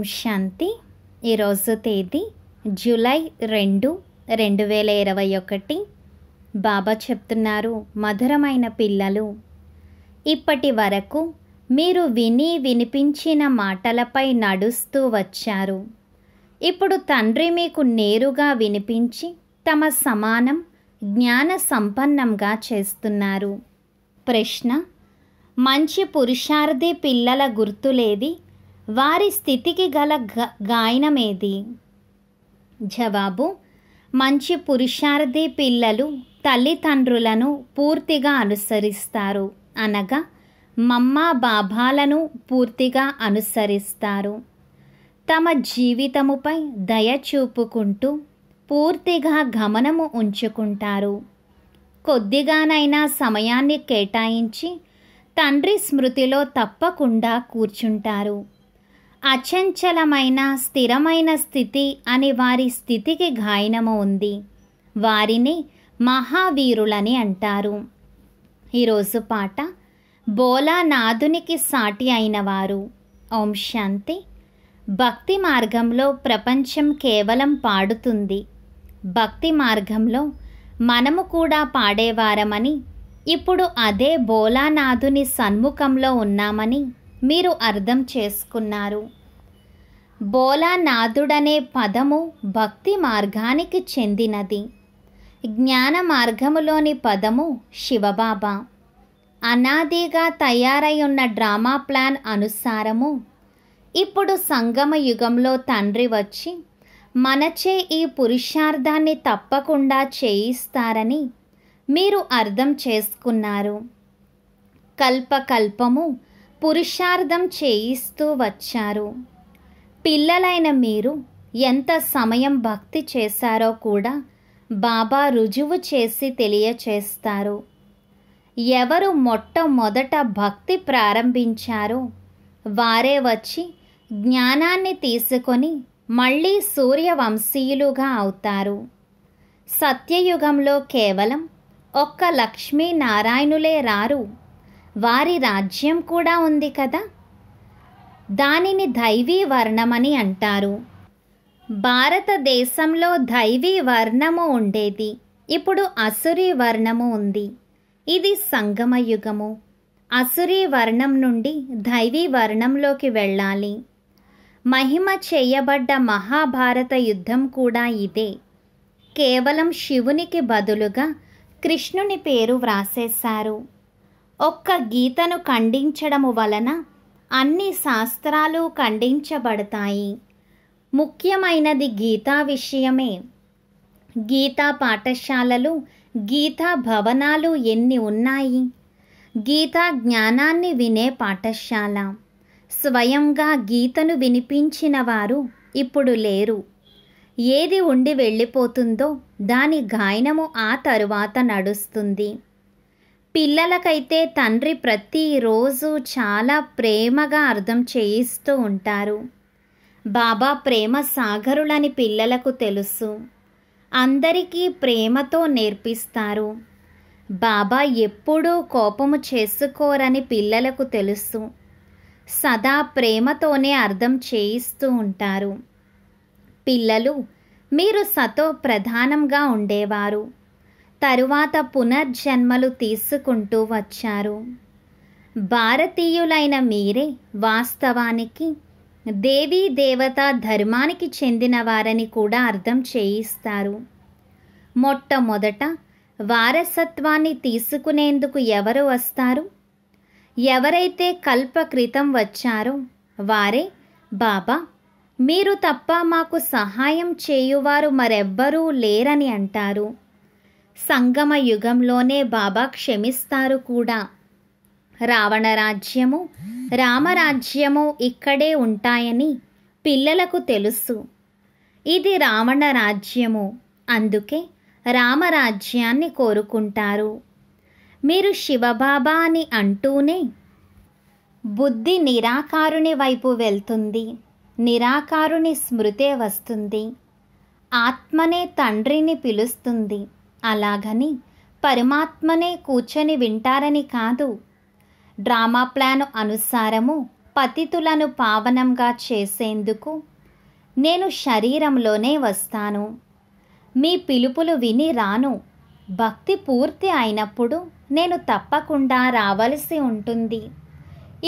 ఓం శాంతి ఈరోజు తేదీ జూలై రెండు రెండు వేల ఇరవై ఒకటి బాబా చెప్తున్నారు మధురమైన పిల్లలు ఇప్పటి వరకు మీరు విని వినిపించిన మాటలపై నడుస్తూ వచ్చారు ఇప్పుడు తండ్రి మీకు నేరుగా వినిపించి తమ సమానం జ్ఞాన సంపన్నంగా చేస్తున్నారు ప్రశ్న మంచి పురుషార్థి పిల్లల గుర్తులేది వారి స్థితికి గల గాయనమేది జవాబు మంచి పురుషార్థి పిల్లలు తల్లిదండ్రులను పూర్తిగా అనుసరిస్తారు అనగా మమ్మ బాబాలను పూర్తిగా అనుసరిస్తారు తమ జీవితముపై దయ చూపుకుంటూ పూర్తిగా గమనము ఉంచుకుంటారు కొద్దిగానైనా సమయాన్ని కేటాయించి తండ్రి స్మృతిలో తప్పకుండా కూర్చుంటారు అచంచలమైన స్థిరమైన స్థితి అని వారి స్థితికి గాయనము ఉంది వారిని మహావీరులని అంటారు ఈరోజు పాట బోలానాథునికి సాటి అయినవారు ఓం శాంతి భక్తి మార్గంలో ప్రపంచం కేవలం పాడుతుంది భక్తి మార్గంలో మనము కూడా పాడేవారమని ఇప్పుడు అదే బోలానాథుని సన్ముఖంలో ఉన్నామని మీరు అర్థం చేసుకున్నారు బోలానాథుడనే పదము భక్తి మార్గానికి చెందినది జ్ఞాన మార్గములోని పదము శివబాబా అనాదిగా తయారై ఉన్న డ్రామా ప్లాన్ అనుసారము ఇప్పుడు సంగమ యుగంలో తండ్రి వచ్చి మనచే ఈ పురుషార్థాన్ని తప్పకుండా చేయిస్తారని మీరు అర్థం చేసుకున్నారు కల్పకల్పము పురుషార్థం చేయిస్తూ వచ్చారు పిల్లలైన మీరు ఎంత సమయం భక్తి చేశారో కూడా బాబా రుజువు చేసి తెలియచేస్తారు ఎవరు మొట్టమొదట భక్తి ప్రారంభించారో వారే వచ్చి జ్ఞానాన్ని తీసుకొని మళ్ళీ సూర్యవంశీయులుగా అవుతారు సత్యయుగంలో కేవలం ఒక్క లక్ష్మీనారాయణులే రారు వారి రాజ్యం కూడా ఉంది కదా దానిని దైవీ వర్ణమని అంటారు భారతదేశంలో దైవీ వర్ణము ఉండేది ఇప్పుడు అసురీ వర్ణము ఉంది ఇది సంగమయుగము అసురీ వర్ణం నుండి దైవీ వర్ణంలోకి వెళ్ళాలి మహిమ చేయబడ్డ మహాభారత యుద్ధం కూడా ఇదే కేవలం శివునికి బదులుగా కృష్ణుని పేరు వ్రాసేశారు ఒక్క గీతను ఖండించడము వలన అన్ని శాస్త్రాలు ఖండించబడతాయి ముఖ్యమైనది గీతా విషయమే గీతా పాఠశాలలు గీతా భవనాలు ఎన్ని ఉన్నాయి గీతా జ్ఞానాన్ని వినే పాఠశాల స్వయంగా గీతను వినిపించిన వారు ఇప్పుడు లేరు ఏది ఉండి వెళ్ళిపోతుందో దాని గాయనము ఆ తరువాత నడుస్తుంది పిల్లలకైతే తండ్రి ప్రతిరోజు చాలా ప్రేమగా అర్థం చేయిస్తూ ఉంటారు బాబా ప్రేమ సాగరులని పిల్లలకు తెలుసు అందరికీ ప్రేమతో నేర్పిస్తారు బాబా ఎప్పుడూ కోపము చేసుకోరని పిల్లలకు తెలుసు సదా ప్రేమతోనే అర్థం చేయిస్తూ ఉంటారు పిల్లలు మీరు సతో ప్రధానంగా ఉండేవారు తరువాత పునర్జన్మలు తీసుకుంటూ వచ్చారు భారతీయులైన మీరే వాస్తవానికి దేవీ దేవత ధర్మానికి చెందిన వారని కూడా అర్థం చేయిస్తారు మొట్టమొదట వారసత్వాన్ని తీసుకునేందుకు ఎవరు వస్తారు ఎవరైతే కల్ప క్రితం వచ్చారో వారే బాబా మీరు తప్ప మాకు సహాయం చేయువారు మరెవ్వరూ లేరని అంటారు సంగమ యుగంలోనే బాబా క్షమిస్తారు కూడా రావణ రాజ్యము రామరాజ్యము ఇక్కడే ఉంటాయని పిల్లలకు తెలుసు ఇది రావణ రాజ్యము అందుకే రామరాజ్యాన్ని కోరుకుంటారు మీరు శివబాబా అని అంటూనే బుద్ధి నిరాకారుని వైపు వెళ్తుంది నిరాకారుని స్మృతే వస్తుంది ఆత్మనే తండ్రిని పిలుస్తుంది అలాగని పరమాత్మనే కూర్చొని వింటారని కాదు డ్రామా ప్లాను అనుసారము పతితులను పావనంగా చేసేందుకు నేను శరీరంలోనే వస్తాను మీ పిలుపులు విని రాను భక్తి పూర్తి అయినప్పుడు నేను తప్పకుండా రావలసి ఉంటుంది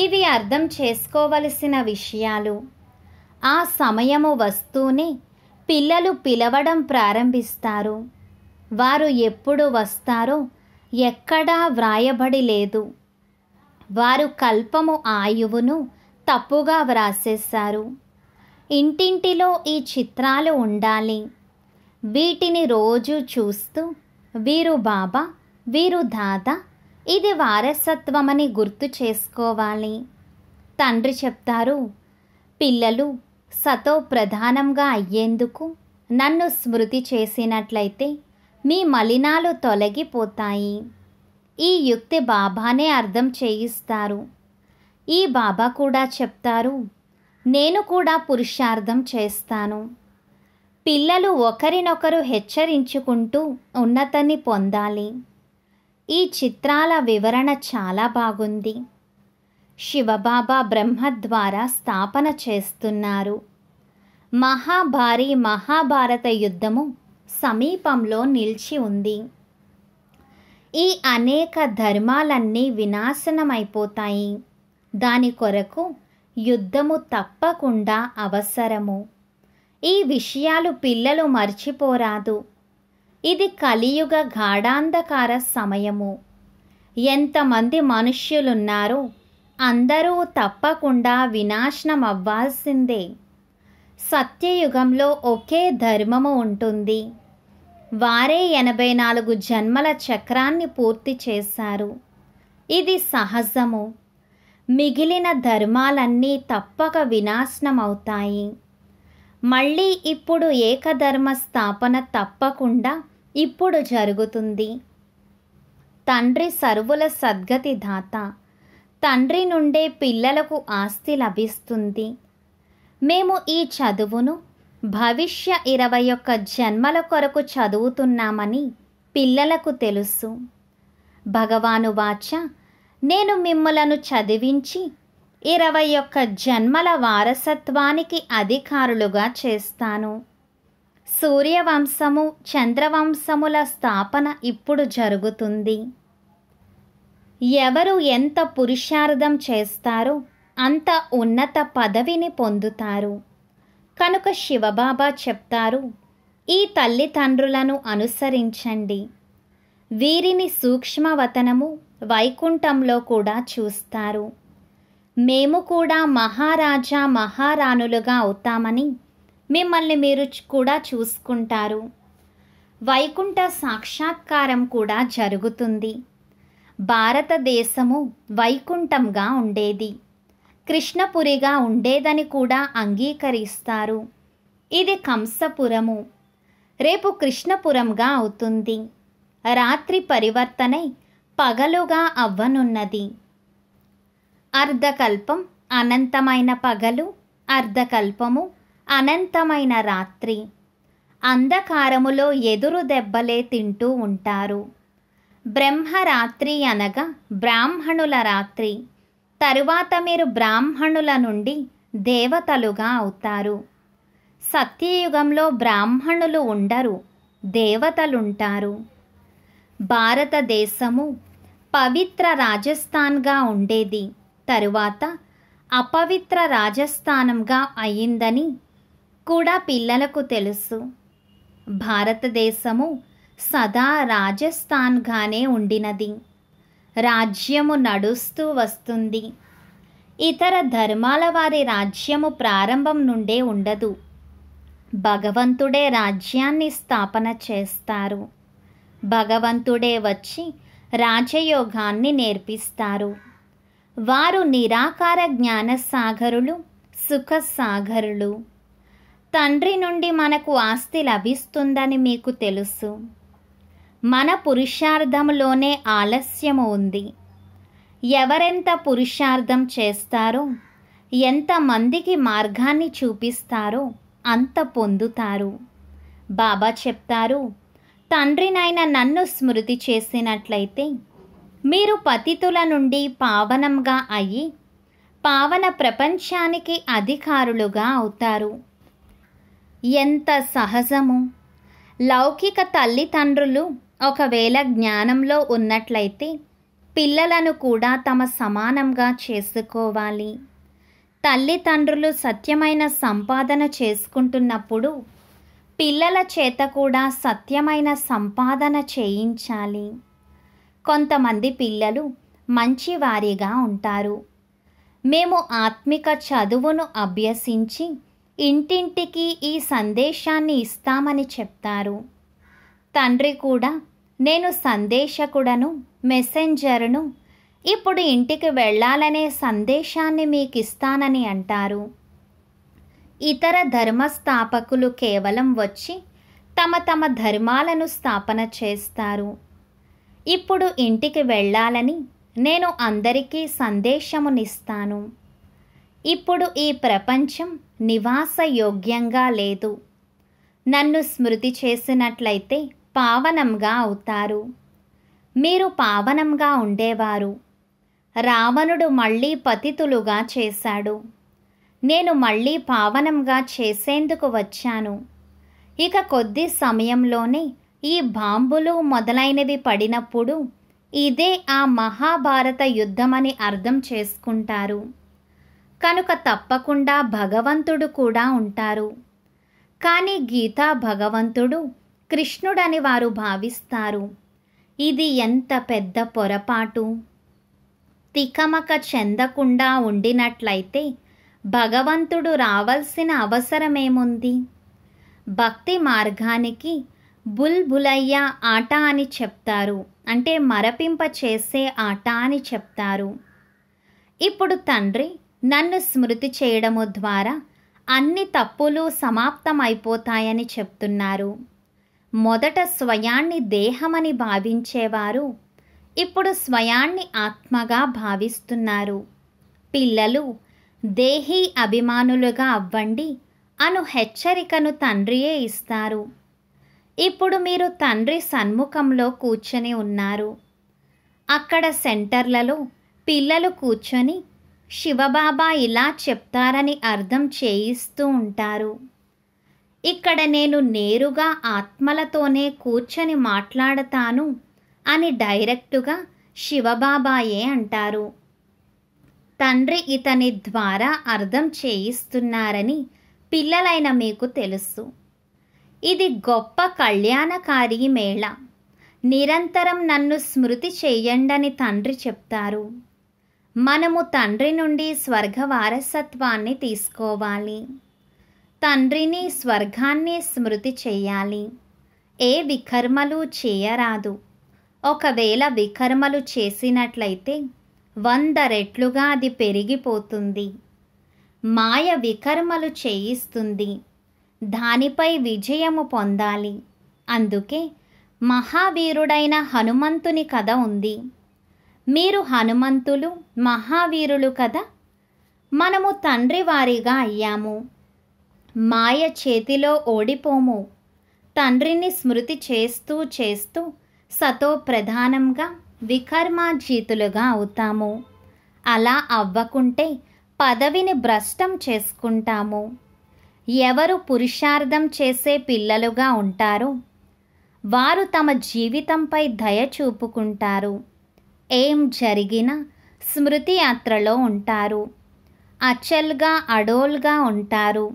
ఇవి అర్థం చేసుకోవలసిన విషయాలు ఆ సమయము వస్తూనే పిల్లలు పిలవడం ప్రారంభిస్తారు వారు ఎప్పుడు వస్తారో ఎక్కడా వ్రాయబడి లేదు వారు కల్పము ఆయువును తప్పుగా వ్రాసేశారు ఇంటింటిలో ఈ చిత్రాలు ఉండాలి వీటిని రోజు చూస్తూ వీరు బాబా వీరు దాదా ఇది వారసత్వమని గుర్తు చేసుకోవాలి తండ్రి చెప్తారు పిల్లలు సతో ప్రధానంగా అయ్యేందుకు నన్ను స్మృతి చేసినట్లయితే మీ మలినాలు తొలగిపోతాయి ఈ యుక్తి బాబానే అర్థం చేయిస్తారు ఈ బాబా కూడా చెప్తారు నేను కూడా పురుషార్థం చేస్తాను పిల్లలు ఒకరినొకరు హెచ్చరించుకుంటూ ఉన్నతని పొందాలి ఈ చిత్రాల వివరణ చాలా బాగుంది శివబాబా బ్రహ్మ ద్వారా స్థాపన చేస్తున్నారు మహాభారీ మహాభారత యుద్ధము సమీపంలో నిలిచి ఉంది ఈ అనేక ధర్మాలన్నీ వినాశనమైపోతాయి దాని కొరకు యుద్ధము తప్పకుండా అవసరము ఈ విషయాలు పిల్లలు మర్చిపోరాదు ఇది కలియుగ గాఢాంధకార సమయము ఎంతమంది మనుష్యులున్నారో అందరూ తప్పకుండా వినాశనం అవ్వాల్సిందే సత్యయుగంలో ఒకే ధర్మము ఉంటుంది వారే ఎనభై నాలుగు జన్మల చక్రాన్ని పూర్తి చేశారు ఇది సహజము మిగిలిన ధర్మాలన్నీ తప్పక వినాశనమవుతాయి మళ్ళీ ఇప్పుడు ఏకధర్మ స్థాపన తప్పకుండా ఇప్పుడు జరుగుతుంది తండ్రి సర్వుల సద్గతి దాత తండ్రి నుండే పిల్లలకు ఆస్తి లభిస్తుంది మేము ఈ చదువును భవిష్య ఇరవై ఒక్క జన్మల కొరకు చదువుతున్నామని పిల్లలకు తెలుసు భగవాను వాచ నేను మిమ్మలను చదివించి ఇరవై ఒక్క జన్మల వారసత్వానికి అధికారులుగా చేస్తాను సూర్యవంశము చంద్రవంశముల స్థాపన ఇప్పుడు జరుగుతుంది ఎవరు ఎంత పురుషార్థం చేస్తారో అంత ఉన్నత పదవిని పొందుతారు కనుక శివబాబా చెప్తారు ఈ తల్లిదండ్రులను అనుసరించండి వీరిని సూక్ష్మవతనము వైకుంఠంలో కూడా చూస్తారు మేము కూడా మహారాజా మహారాణులుగా అవుతామని మిమ్మల్ని మీరు కూడా చూసుకుంటారు వైకుంఠ సాక్షాత్కారం కూడా జరుగుతుంది భారతదేశము వైకుంఠంగా ఉండేది కృష్ణపురిగా ఉండేదని కూడా అంగీకరిస్తారు ఇది కంసపురము రేపు కృష్ణపురంగా అవుతుంది రాత్రి పరివర్తనై పగలుగా అవ్వనున్నది అర్ధకల్పం అనంతమైన పగలు అర్ధకల్పము అనంతమైన రాత్రి అంధకారములో ఎదురు దెబ్బలే తింటూ ఉంటారు బ్రహ్మరాత్రి అనగా బ్రాహ్మణుల రాత్రి తరువాత మీరు బ్రాహ్మణుల నుండి దేవతలుగా అవుతారు సత్యయుగంలో బ్రాహ్మణులు ఉండరు దేవతలుంటారు భారతదేశము పవిత్ర రాజస్థాన్గా ఉండేది తరువాత అపవిత్ర రాజస్థానంగా అయిందని కూడా పిల్లలకు తెలుసు భారతదేశము సదా రాజస్థాన్గానే ఉండినది రాజ్యము నడుస్తూ వస్తుంది ఇతర ధర్మాల వారి రాజ్యము ప్రారంభం నుండే ఉండదు భగవంతుడే రాజ్యాన్ని స్థాపన చేస్తారు భగవంతుడే వచ్చి రాజయోగాన్ని నేర్పిస్తారు వారు నిరాకార జ్ఞానసాగరులు సుఖసాగరులు తండ్రి నుండి మనకు ఆస్తి లభిస్తుందని మీకు తెలుసు మన పురుషార్థంలోనే ఆలస్యము ఉంది ఎవరెంత పురుషార్థం చేస్తారో ఎంతమందికి మార్గాన్ని చూపిస్తారో అంత పొందుతారు బాబా చెప్తారు తండ్రినైన నన్ను స్మృతి చేసినట్లయితే మీరు పతితుల నుండి పావనంగా అయ్యి పావన ప్రపంచానికి అధికారులుగా అవుతారు ఎంత సహజము లౌకిక తల్లిదండ్రులు ఒకవేళ జ్ఞానంలో ఉన్నట్లయితే పిల్లలను కూడా తమ సమానంగా చేసుకోవాలి తల్లిదండ్రులు సత్యమైన సంపాదన చేసుకుంటున్నప్పుడు పిల్లల చేత కూడా సత్యమైన సంపాదన చేయించాలి కొంతమంది పిల్లలు మంచివారిగా ఉంటారు మేము ఆత్మిక చదువును అభ్యసించి ఇంటింటికి ఈ సందేశాన్ని ఇస్తామని చెప్తారు తండ్రి కూడా నేను సందేశకుడను మెసెంజరును ఇప్పుడు ఇంటికి వెళ్ళాలనే సందేశాన్ని మీకు ఇస్తానని అంటారు ఇతర ధర్మస్థాపకులు కేవలం వచ్చి తమ తమ ధర్మాలను స్థాపన చేస్తారు ఇప్పుడు ఇంటికి వెళ్ళాలని నేను అందరికీ సందేశమునిస్తాను ఇప్పుడు ఈ ప్రపంచం నివాస యోగ్యంగా లేదు నన్ను స్మృతి చేసినట్లయితే పావనంగా అవుతారు మీరు పావనంగా ఉండేవారు రావణుడు మళ్ళీ పతితులుగా చేశాడు నేను మళ్ళీ పావనంగా చేసేందుకు వచ్చాను ఇక కొద్ది సమయంలోనే ఈ బాంబులు మొదలైనవి పడినప్పుడు ఇదే ఆ మహాభారత యుద్ధమని అర్థం చేసుకుంటారు కనుక తప్పకుండా భగవంతుడు కూడా ఉంటారు కానీ గీతా భగవంతుడు కృష్ణుడని వారు భావిస్తారు ఇది ఎంత పెద్ద పొరపాటు తికమక చెందకుండా ఉండినట్లయితే భగవంతుడు రావాల్సిన అవసరమేముంది భక్తి మార్గానికి బుల్ బులయ్య ఆట అని చెప్తారు అంటే మరపింప చేసే ఆట అని చెప్తారు ఇప్పుడు తండ్రి నన్ను స్మృతి చేయడము ద్వారా అన్ని తప్పులు సమాప్తమైపోతాయని చెప్తున్నారు మొదట స్వయాన్ని దేహమని భావించేవారు ఇప్పుడు స్వయాన్ని ఆత్మగా భావిస్తున్నారు పిల్లలు దేహీ అభిమానులుగా అవ్వండి అను హెచ్చరికను తండ్రియే ఇస్తారు ఇప్పుడు మీరు తండ్రి సన్ముఖంలో కూర్చొని ఉన్నారు అక్కడ సెంటర్లలో పిల్లలు కూర్చొని శివబాబా ఇలా చెప్తారని అర్థం చేయిస్తూ ఉంటారు ఇక్కడ నేను నేరుగా ఆత్మలతోనే కూర్చొని మాట్లాడతాను అని డైరెక్టుగా శివబాబాయే అంటారు తండ్రి ఇతని ద్వారా అర్థం చేయిస్తున్నారని పిల్లలైన మీకు తెలుసు ఇది గొప్ప కళ్యాణకారి మేళ నిరంతరం నన్ను స్మృతి చేయండని తండ్రి చెప్తారు మనము తండ్రి నుండి స్వర్గ వారసత్వాన్ని తీసుకోవాలి తండ్రిని స్వర్గాన్ని స్మృతి చేయాలి ఏ వికర్మలు చేయరాదు ఒకవేళ వికర్మలు చేసినట్లయితే వంద రెట్లుగా అది పెరిగిపోతుంది మాయ వికర్మలు చేయిస్తుంది దానిపై విజయము పొందాలి అందుకే మహావీరుడైన హనుమంతుని కథ ఉంది మీరు హనుమంతులు మహావీరులు కదా మనము తండ్రి వారిగా అయ్యాము మాయ చేతిలో ఓడిపోము తండ్రిని స్మృతి చేస్తూ చేస్తూ సతో ప్రధానంగా వికర్మాజీతులుగా అవుతాము అలా అవ్వకుంటే పదవిని భ్రష్టం చేసుకుంటాము ఎవరు పురుషార్థం చేసే పిల్లలుగా ఉంటారో వారు తమ జీవితంపై దయ చూపుకుంటారు ఏం జరిగినా స్మృతి యాత్రలో ఉంటారు అచల్గా అడోల్గా ఉంటారు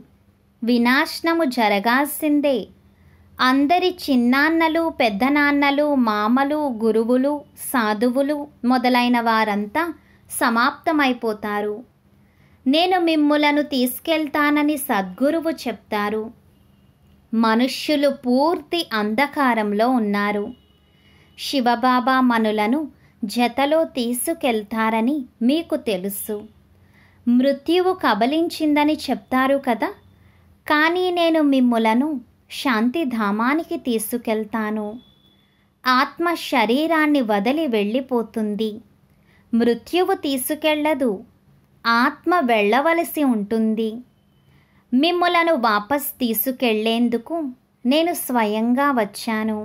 వినాశనము జరగాల్సిందే అందరి చిన్నాన్నలు పెద్దనాన్నలు మామలు గురువులు సాధువులు మొదలైన వారంతా సమాప్తమైపోతారు నేను మిమ్ములను తీసుకెళ్తానని సద్గురువు చెప్తారు మనుష్యులు పూర్తి అంధకారంలో ఉన్నారు శివబాబా మనులను జతలో తీసుకెళ్తారని మీకు తెలుసు మృత్యువు కబలించిందని చెప్తారు కదా కానీ నేను మిమ్ములను శాంతిధామానికి తీసుకెళ్తాను ఆత్మ శరీరాన్ని వదిలి వెళ్ళిపోతుంది మృత్యువు తీసుకెళ్లదు ఆత్మ వెళ్ళవలసి ఉంటుంది మిమ్మలను వాపస్ తీసుకెళ్లేందుకు నేను స్వయంగా వచ్చాను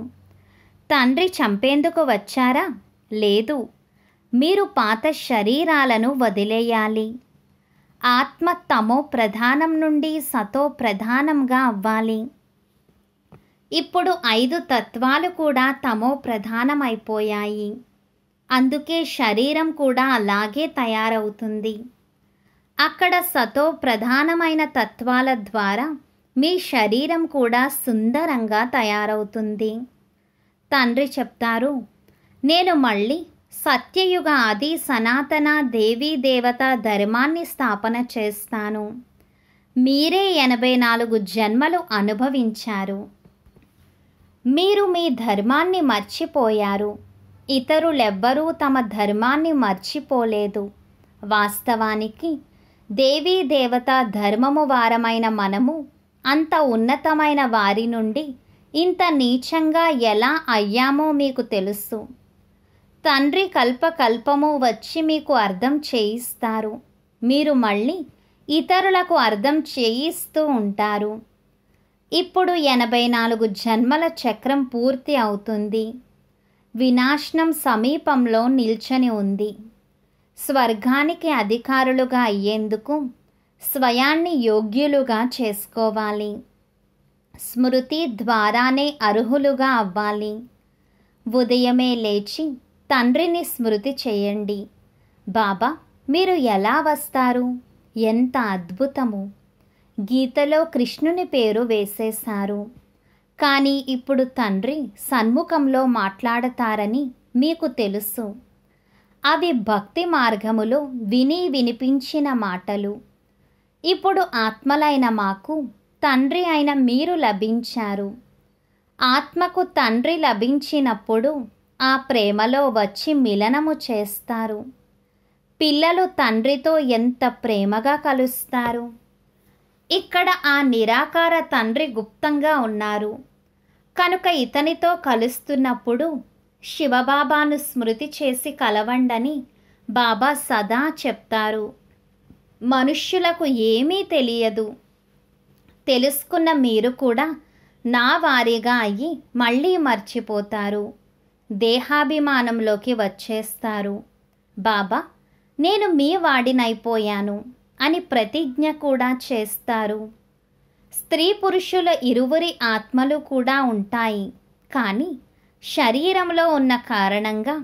తండ్రి చంపేందుకు వచ్చారా లేదు మీరు పాత శరీరాలను వదిలేయాలి ఆత్మ తమో ప్రధానం నుండి సతో ప్రధానంగా అవ్వాలి ఇప్పుడు ఐదు తత్వాలు కూడా తమో ప్రధానమైపోయాయి అందుకే శరీరం కూడా అలాగే తయారవుతుంది అక్కడ సతో ప్రధానమైన తత్వాల ద్వారా మీ శరీరం కూడా సుందరంగా తయారవుతుంది తండ్రి చెప్తారు నేను మళ్ళీ సత్యయుగ ఆది సనాతన దేవీ దేవత ధర్మాన్ని స్థాపన చేస్తాను మీరే ఎనభై నాలుగు జన్మలు అనుభవించారు మీరు మీ ధర్మాన్ని మర్చిపోయారు ఇతరులెవ్వరూ తమ ధర్మాన్ని మర్చిపోలేదు వాస్తవానికి దేవీ దేవత ధర్మము వారమైన మనము అంత ఉన్నతమైన వారి నుండి ఇంత నీచంగా ఎలా అయ్యామో మీకు తెలుసు తండ్రి కల్పకల్పము వచ్చి మీకు అర్థం చేయిస్తారు మీరు మళ్ళీ ఇతరులకు అర్థం చేయిస్తూ ఉంటారు ఇప్పుడు ఎనభై నాలుగు జన్మల చక్రం పూర్తి అవుతుంది వినాశనం సమీపంలో నిల్చని ఉంది స్వర్గానికి అధికారులుగా అయ్యేందుకు స్వయాన్ని యోగ్యులుగా చేసుకోవాలి స్మృతి ద్వారానే అర్హులుగా అవ్వాలి ఉదయమే లేచి తండ్రిని స్మృతి చేయండి బాబా మీరు ఎలా వస్తారు ఎంత అద్భుతము గీతలో కృష్ణుని పేరు వేసేశారు కానీ ఇప్పుడు తండ్రి సన్ముఖంలో మాట్లాడతారని మీకు తెలుసు అవి భక్తి మార్గములో విని వినిపించిన మాటలు ఇప్పుడు ఆత్మలైన మాకు తండ్రి అయిన మీరు లభించారు ఆత్మకు తండ్రి లభించినప్పుడు ఆ ప్రేమలో వచ్చి మిలనము చేస్తారు పిల్లలు తండ్రితో ఎంత ప్రేమగా కలుస్తారు ఇక్కడ ఆ నిరాకార తండ్రి గుప్తంగా ఉన్నారు కనుక ఇతనితో కలుస్తున్నప్పుడు శివబాబాను స్మృతి చేసి కలవండని బాబా సదా చెప్తారు మనుష్యులకు ఏమీ తెలియదు తెలుసుకున్న మీరు కూడా నా వారిగా అయ్యి మళ్ళీ మర్చిపోతారు దేహాభిమానంలోకి వచ్చేస్తారు బాబా నేను మీ వాడినైపోయాను అని ప్రతిజ్ఞ కూడా చేస్తారు స్త్రీ పురుషుల ఇరువురి ఆత్మలు కూడా ఉంటాయి కానీ శరీరంలో ఉన్న కారణంగా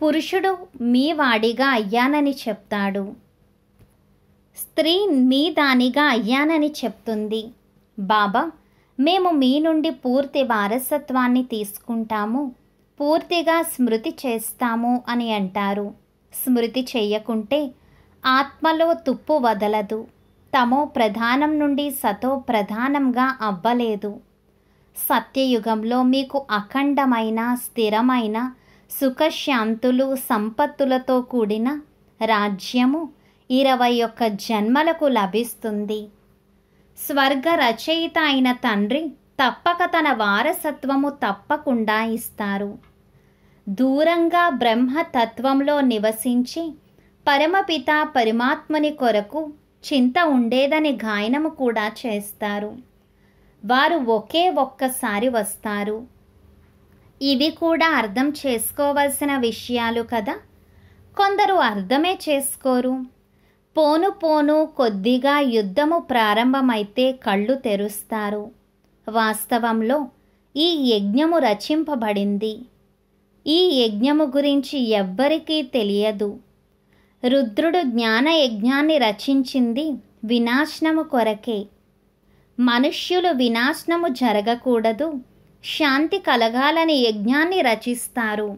పురుషుడు మీ వాడిగా అయ్యానని చెప్తాడు స్త్రీ మీ దానిగా అయ్యానని చెప్తుంది బాబా మేము మీ నుండి పూర్తి వారసత్వాన్ని తీసుకుంటాము పూర్తిగా స్మృతి చేస్తాము అని అంటారు స్మృతి చేయకుంటే ఆత్మలో తుప్పు వదలదు తమో ప్రధానం నుండి సతో ప్రధానంగా అవ్వలేదు సత్యయుగంలో మీకు అఖండమైన స్థిరమైన సుఖశాంతులు సంపత్తులతో కూడిన రాజ్యము ఇరవై ఒక్క జన్మలకు లభిస్తుంది స్వర్గ రచయిత అయిన తండ్రి తప్పక తన వారసత్వము తప్పకుండా ఇస్తారు దూరంగా బ్రహ్మతత్వంలో నివసించి పరమపిత పరమాత్మని కొరకు చింత ఉండేదని గాయనము కూడా చేస్తారు వారు ఒకే ఒక్కసారి వస్తారు ఇవి కూడా అర్థం చేసుకోవలసిన విషయాలు కదా కొందరు అర్థమే చేసుకోరు పోను పోను కొద్దిగా యుద్ధము ప్రారంభమైతే కళ్ళు తెరుస్తారు వాస్తవంలో ఈ యజ్ఞము రచింపబడింది ఈ యజ్ఞము గురించి ఎవ్వరికీ తెలియదు రుద్రుడు జ్ఞాన యజ్ఞాన్ని రచించింది వినాశనము కొరకే మనుష్యులు వినాశనము జరగకూడదు శాంతి కలగాలని యజ్ఞాన్ని రచిస్తారు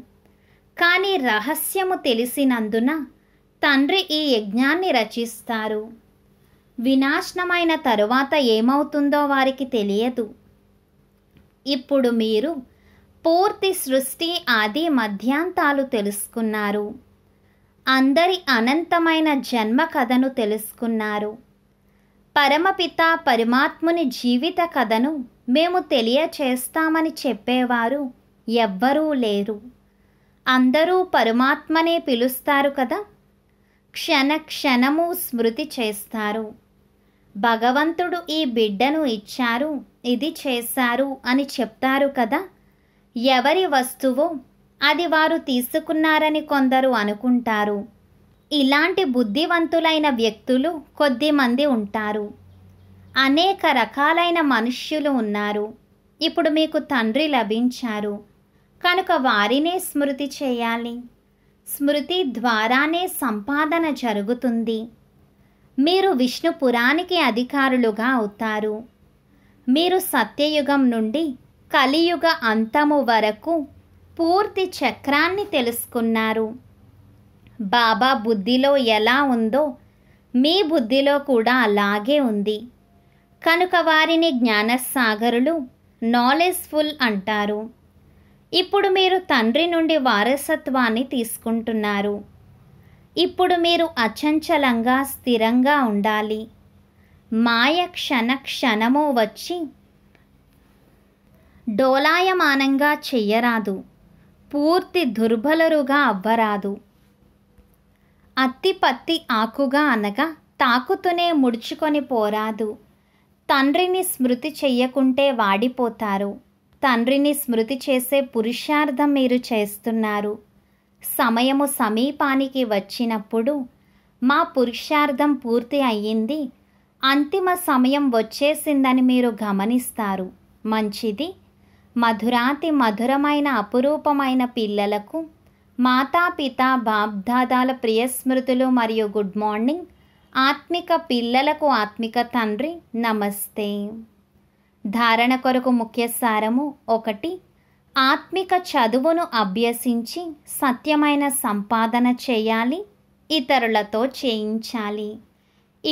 కానీ రహస్యము తెలిసినందున తండ్రి ఈ యజ్ఞాన్ని రచిస్తారు వినాశనమైన తరువాత ఏమవుతుందో వారికి తెలియదు ఇప్పుడు మీరు పూర్తి సృష్టి ఆది మధ్యాంతాలు తెలుసుకున్నారు అందరి అనంతమైన జన్మ కథను తెలుసుకున్నారు పరమపిత పరమాత్ముని జీవిత కథను మేము తెలియచేస్తామని చెప్పేవారు ఎవ్వరూ లేరు అందరూ పరమాత్మనే పిలుస్తారు కదా క్షణ క్షణము స్మృతి చేస్తారు భగవంతుడు ఈ బిడ్డను ఇచ్చారు ఇది చేశారు అని చెప్తారు కదా ఎవరి వస్తువో అది వారు తీసుకున్నారని కొందరు అనుకుంటారు ఇలాంటి బుద్ధివంతులైన వ్యక్తులు కొద్దిమంది ఉంటారు అనేక రకాలైన మనుష్యులు ఉన్నారు ఇప్పుడు మీకు తండ్రి లభించారు కనుక వారినే స్మృతి చేయాలి స్మృతి ద్వారానే సంపాదన జరుగుతుంది మీరు విష్ణుపురానికి అధికారులుగా అవుతారు మీరు సత్యయుగం నుండి కలియుగ అంతము వరకు పూర్తి చక్రాన్ని తెలుసుకున్నారు బాబా బుద్ధిలో ఎలా ఉందో మీ బుద్ధిలో కూడా అలాగే ఉంది కనుక వారిని జ్ఞానసాగరులు నాలెడ్జ్ఫుల్ అంటారు ఇప్పుడు మీరు తండ్రి నుండి వారసత్వాన్ని తీసుకుంటున్నారు ఇప్పుడు మీరు అచంచలంగా స్థిరంగా ఉండాలి మాయ క్షణ క్షణము వచ్చి డోలాయమానంగా చెయ్యరాదు పూర్తి దుర్బలరుగా అవ్వరాదు అత్తి పత్తి ఆకుగా అనగా తాకుతూనే ముడుచుకొని పోరాదు తండ్రిని స్మృతి చెయ్యకుంటే వాడిపోతారు తండ్రిని స్మృతి చేసే పురుషార్థం మీరు చేస్తున్నారు సమయము సమీపానికి వచ్చినప్పుడు మా పురుషార్థం పూర్తి అయ్యింది అంతిమ సమయం వచ్చేసిందని మీరు గమనిస్తారు మంచిది మధురాతి మధురమైన అపురూపమైన పిల్లలకు పిత బాబ్దాదాల ప్రియస్మృతులు మరియు గుడ్ మార్నింగ్ ఆత్మిక పిల్లలకు ఆత్మిక తండ్రి నమస్తే ధారణ కొరకు ముఖ్య సారము ఒకటి ఆత్మిక చదువును అభ్యసించి సత్యమైన సంపాదన చేయాలి ఇతరులతో చేయించాలి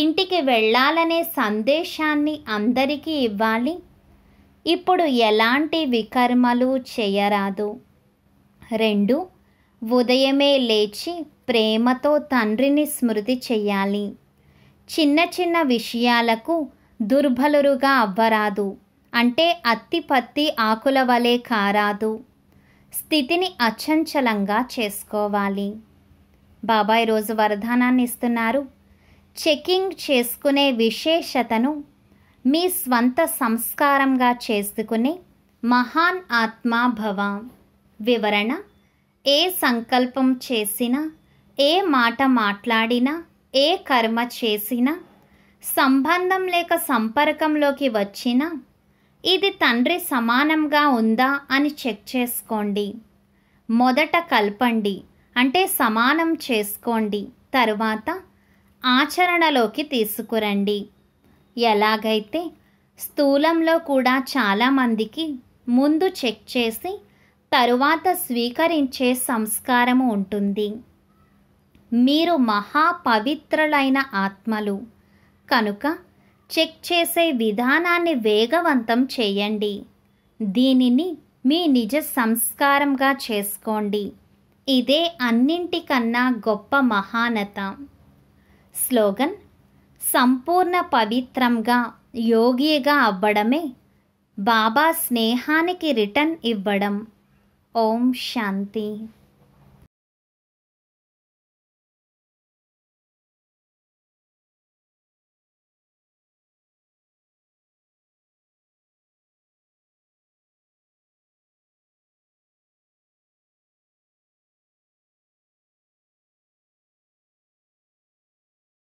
ఇంటికి వెళ్ళాలనే సందేశాన్ని అందరికీ ఇవ్వాలి ఇప్పుడు ఎలాంటి వికర్మలు చేయరాదు రెండు ఉదయమే లేచి ప్రేమతో తండ్రిని స్మృతి చెయ్యాలి చిన్న చిన్న విషయాలకు దుర్బలురుగా అవ్వరాదు అంటే అత్తి పత్తి ఆకుల వలె కారాదు స్థితిని అచంచలంగా చేసుకోవాలి బాబాయ్ రోజు వరదానాన్ని ఇస్తున్నారు చెకింగ్ చేసుకునే విశేషతను మీ స్వంత సంస్కారంగా చేసుకునే మహాన్ ఆత్మాభవ వివరణ ఏ సంకల్పం చేసినా ఏ మాట మాట్లాడినా ఏ కర్మ చేసినా సంబంధం లేక సంపర్కంలోకి వచ్చినా ఇది తండ్రి సమానంగా ఉందా అని చెక్ చేసుకోండి మొదట కల్పండి అంటే సమానం చేసుకోండి తరువాత ఆచరణలోకి తీసుకురండి ఎలాగైతే స్థూలంలో కూడా చాలామందికి ముందు చెక్ చేసి తరువాత స్వీకరించే సంస్కారము ఉంటుంది మీరు మహా పవిత్రులైన ఆత్మలు కనుక చెక్ చేసే విధానాన్ని వేగవంతం చేయండి దీనిని మీ నిజ సంస్కారంగా చేసుకోండి ఇదే అన్నింటికన్నా గొప్ప మహానత స్లోగన్ సంపూర్ణ పవిత్రంగా యోగిగా అవ్వడమే బాబా స్నేహానికి రిటర్న్ ఇవ్వడం ఓం శాంతి